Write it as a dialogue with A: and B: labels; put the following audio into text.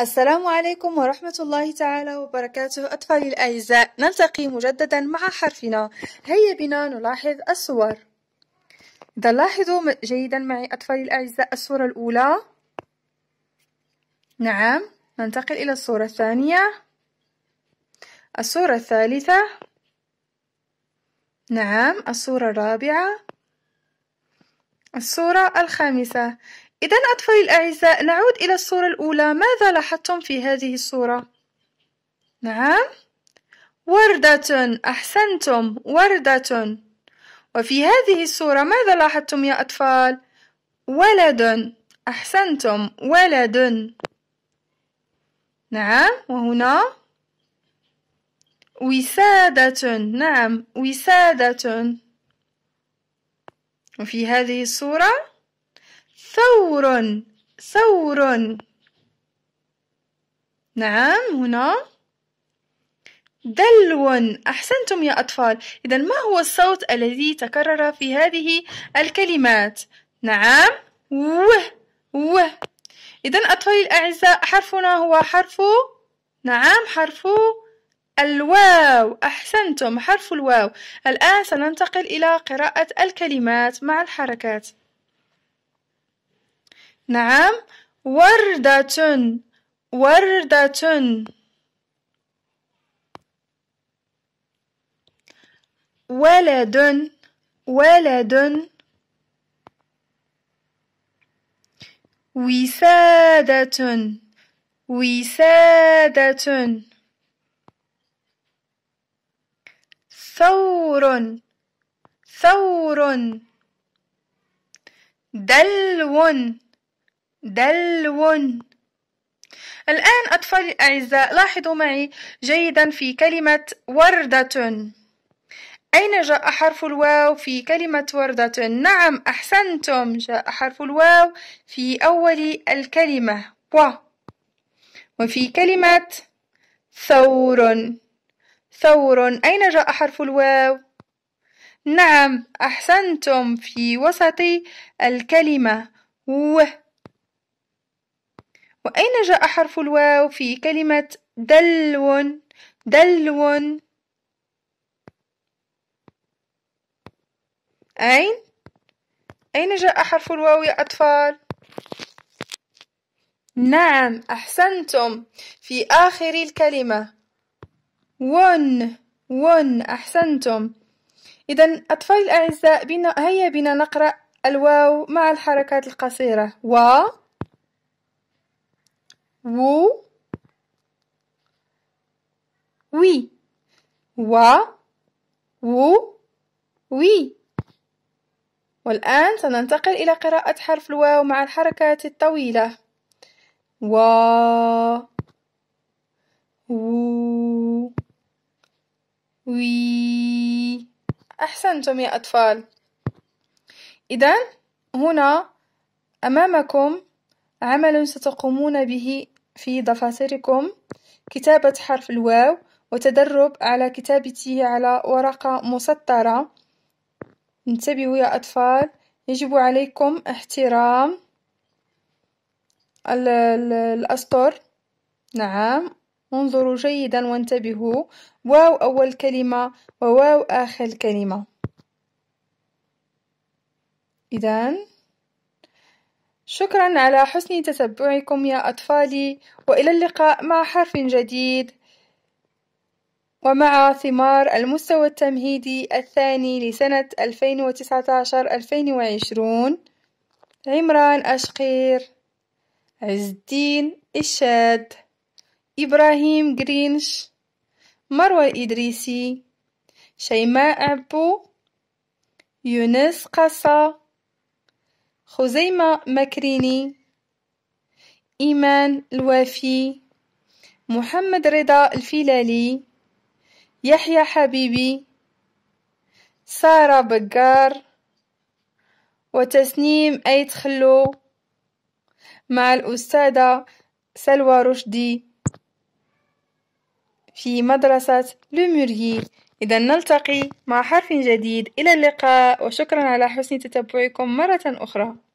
A: السلام عليكم ورحمة الله تعالى وبركاته أطفالي الأعزاء نلتقي مجددا مع حرفنا هيا بنا نلاحظ الصور إذا لاحظوا جيدا معي أطفالي الأعزاء الصورة الأولى نعم ننتقل إلى الصورة الثانية الصورة الثالثة نعم الصورة الرابعة الصورة الخامسة إذا أطفالي الأعزاء نعود إلى الصورة الأولى ماذا لاحظتم في هذه الصورة؟ نعم وردة أحسنتم وردة وفي هذه الصورة ماذا لاحظتم يا أطفال؟ ولد أحسنتم ولد نعم وهنا وسادة نعم وسادة وفي هذه الصورة ثور ثور نعم هنا دلو أحسنتم يا أطفال إذا ما هو الصوت الذي تكرر في هذه الكلمات نعم و و إذا أطفالي الأعزاء حرفنا هو حرف نعم حرف الواو أحسنتم حرف الواو الآن سننتقل إلى قراءة الكلمات مع الحركات نعم وردة وردة ولد ولد وسادة وسادة ثور ثور دلو دلو الآن أطفالي الأعزاء لاحظوا معي جيدا في كلمة وردة أين جاء حرف الواو في كلمة وردة؟ نعم أحسنتم جاء حرف الواو في أول الكلمة و وفي كلمة ثور ثور أين جاء حرف الواو؟ نعم أحسنتم في وسط الكلمة و وأين جاء حرف الواو في كلمة دلو دلو أين؟ أين جاء حرف الواو يا أطفال؟ نعم أحسنتم في آخر الكلمة ون ون أحسنتم إذا أطفالي الأعزاء بنا هيا بنا نقرأ الواو مع الحركات القصيرة و wo Oui. Wa. wo Oui. والآن سننتقل إلى قراءة حرف الواو مع الحركات الطويلة و و وي أحسنتم يا أطفال إذا هنا أمامكم عمل ستقومون به في دفاتركم كتابة حرف الواو وتدرب على كتابته على ورقة مسطرة انتبهوا يا أطفال يجب عليكم احترام الأسطر نعم انظروا جيدا وانتبهوا واو أول كلمة وواو آخر كلمة إذن شكرا على حسن تتبعكم يا أطفالي وإلى اللقاء مع حرف جديد ومع ثمار المستوى التمهيدي الثاني لسنة 2019-2020 عمران أشقير عز الدين إشاد إبراهيم جرينش مروى الإدريسي شيماء عبو يونس قصة خزيمة مكريني إيمان الوافي محمد رضا الفيلالي يحيى حبيبي سارة بقار وتسنيم أيت خلو مع الأستاذة سلوى رشدي في مدرسة لوموريي إذا نلتقي مع حرف جديد إلى اللقاء وشكرا على حسن تتبعكم مرة أخرى